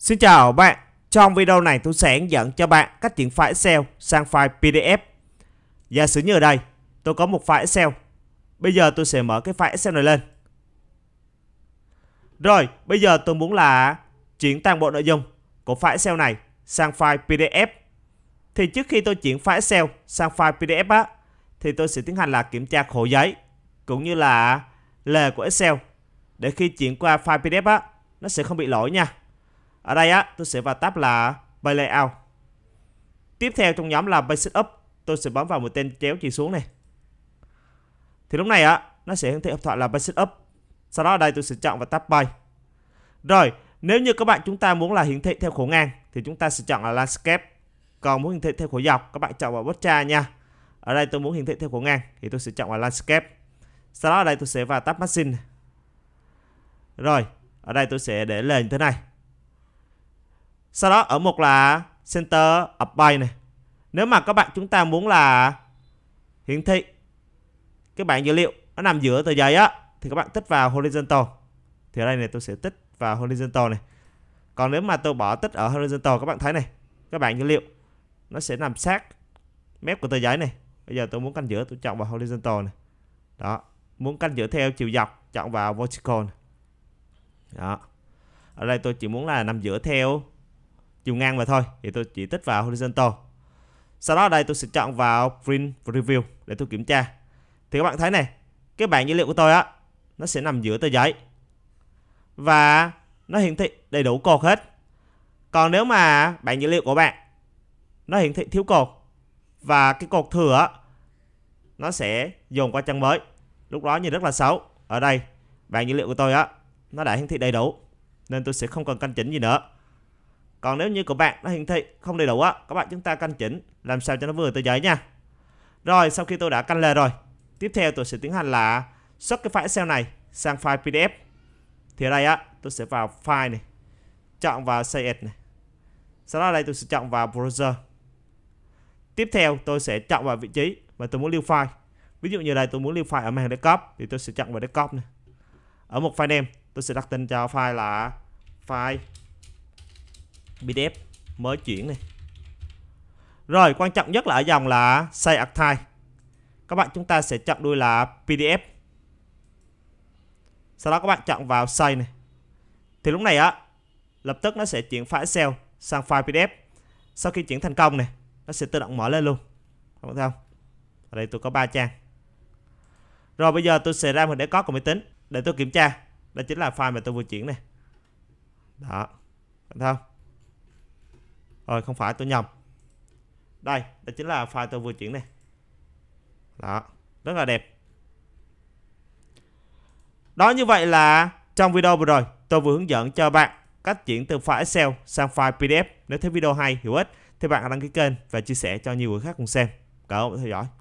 Xin chào bạn, trong video này tôi sẽ hướng dẫn cho bạn cách chuyển file Excel sang file PDF. Giả sử như ở đây, tôi có một file Excel. Bây giờ tôi sẽ mở cái file Excel này lên. Rồi, bây giờ tôi muốn là chuyển toàn bộ nội dung của file Excel này sang file PDF. Thì trước khi tôi chuyển file Excel sang file PDF á, thì tôi sẽ tiến hành là kiểm tra khổ giấy cũng như là lề của Excel để khi chuyển qua file PDF á, nó sẽ không bị lỗi nha. Ở đây á, tôi sẽ vào tab là Play Layout. Tiếp theo trong nhóm là Basic Up, tôi sẽ bấm vào mũi tên chéo chỉ xuống này. Thì lúc này á, nó sẽ hiển thị hợp thoại là Basic Up. Sau đó ở đây tôi sẽ chọn vào tab Play. Rồi, nếu như các bạn chúng ta muốn là hiển thị theo khổ ngang thì chúng ta sẽ chọn là Landscape. Còn muốn hiển thị theo khổ dọc các bạn chọn vào Botra nha. Ở đây tôi muốn hiển thị theo khổ ngang thì tôi sẽ chọn vào Landscape. Sau đó ở đây tôi sẽ vào tab Machine. Rồi, ở đây tôi sẽ để như thế này. Sau đó ở mục là Center Apply này. Nếu mà các bạn chúng ta muốn là hiển thị cái bảng dữ liệu nó nằm giữa tờ giấy á thì các bạn tích vào horizontal. Thì ở đây này tôi sẽ tích vào horizontal này. Còn nếu mà tôi bỏ tích ở horizontal các bạn thấy này, các bạn dữ liệu nó sẽ nằm sát mép của tờ giấy này. Bây giờ tôi muốn canh giữa tôi chọn vào horizontal này. Đó, muốn canh giữa theo chiều dọc chọn vào vertical này. Đó. Ở đây tôi chỉ muốn là nằm giữa theo chiều ngang mà thôi thì tôi chỉ tích vào horizontal sau đó ở đây tôi sẽ chọn vào print review để tôi kiểm tra thì các bạn thấy này cái bảng dữ liệu của tôi á nó sẽ nằm giữa tờ giấy và nó hiển thị đầy đủ cột hết còn nếu mà bảng dữ liệu của bạn nó hiển thị thiếu cột và cái cột thừa nó sẽ dồn qua trang mới lúc đó nhìn rất là xấu ở đây bảng dữ liệu của tôi á nó đã hiển thị đầy đủ nên tôi sẽ không cần căn chỉnh gì nữa còn nếu như của bạn nó hiển thị không đầy đủ á, các bạn chúng ta căn chỉnh làm sao cho nó vừa tờ giấy nha. Rồi sau khi tôi đã căn lề rồi, tiếp theo tôi sẽ tiến hành là xuất cái file Excel này sang file PDF. Thì ở đây á, tôi sẽ vào file này, chọn vào save này. Sau đó đây tôi sẽ chọn vào browser. Tiếp theo tôi sẽ chọn vào vị trí mà tôi muốn lưu file. Ví dụ như đây tôi muốn lưu file ở màn hình desktop thì tôi sẽ chọn vào desktop này. Ở một file name tôi sẽ đặt tên cho file là file PDF mới chuyển này rồi quan trọng nhất là ở dòng là say archive các bạn chúng ta sẽ chọn đuôi là PDF sau đó các bạn chọn vào say này thì lúc này á lập tức nó sẽ chuyển file Excel sang file PDF sau khi chuyển thành công này nó sẽ tự động mở lên luôn không không ở đây tôi có 3 trang rồi bây giờ tôi sẽ ra một để có của máy tính để tôi kiểm tra đó chính là file mà tôi vừa chuyển này đó thấy không rồi ờ, không phải tôi nhầm đây đây chính là file tôi vừa chuyển này đó rất là đẹp đó như vậy là trong video vừa rồi tôi vừa hướng dẫn cho bạn cách chuyển từ file Excel sang file PDF nếu thấy video hay hữu ích thì bạn hãy đăng ký kênh và chia sẻ cho nhiều người khác cùng xem cảm ơn theo dõi